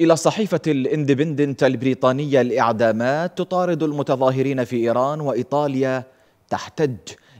إلى صحيفة الاندبندنت البريطانية الإعدامات تطارد المتظاهرين في إيران وإيطاليا تحتج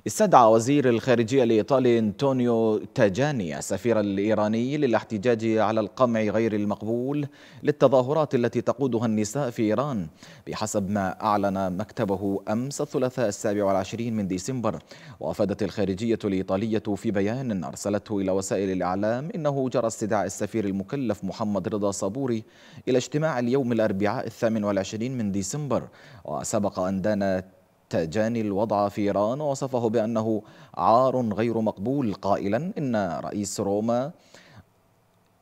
استدعى وزير الخارجية الإيطالي أنطونيو تاجاني السفير الإيراني للاحتجاج على القمع غير المقبول للتظاهرات التي تقودها النساء في إيران بحسب ما أعلن مكتبه أمس الثلاثاء السابع والعشرين من ديسمبر وأفادت الخارجية الإيطالية في بيان أرسلته إلى وسائل الإعلام إنه جرى استدعاء السفير المكلف محمد رضا صبوري إلى اجتماع اليوم الأربعاء الثامن والعشرين من ديسمبر وسبق أن دان تاجاني الوضع في إيران ووصفه بأنه عار غير مقبول قائلا إن رئيس روما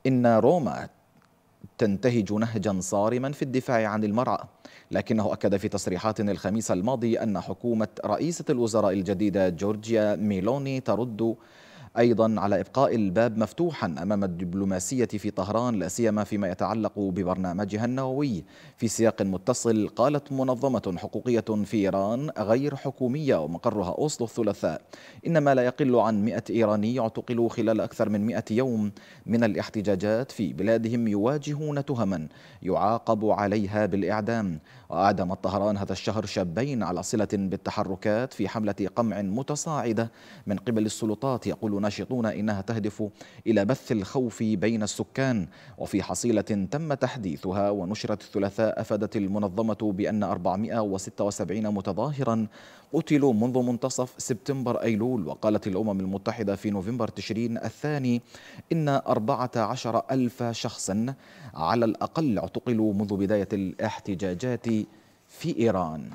إن روما تنتهج نهجا صارما في الدفاع عن المرأة لكنه أكد في تصريحات الخميس الماضي أن حكومة رئيسة الوزراء الجديدة جورجيا ميلوني ترد أيضا على إبقاء الباب مفتوحا أمام الدبلوماسية في طهران لا سيما فيما يتعلق ببرنامجها النووي في سياق متصل قالت منظمة حقوقية في إيران غير حكومية ومقرها أوسلو الثلاثاء إن ما لا يقل عن 100 إيراني اعتقلوا خلال أكثر من 100 يوم من الاحتجاجات في بلادهم يواجهون تهما يعاقب عليها بالإعدام وأعدمت طهران هذا الشهر شابين على صلة بالتحركات في حملة قمع متصاعدة من قبل السلطات يقولون يناشطون إنها تهدف إلى بث الخوف بين السكان وفي حصيلة تم تحديثها ونشرت الثلاثاء أفادت المنظمة بأن 476 متظاهرا قتلوا منذ منتصف سبتمبر أيلول وقالت الأمم المتحدة في نوفمبر تشرين الثاني إن 14 ألف شخصا على الأقل اعتقلوا منذ بداية الاحتجاجات في إيران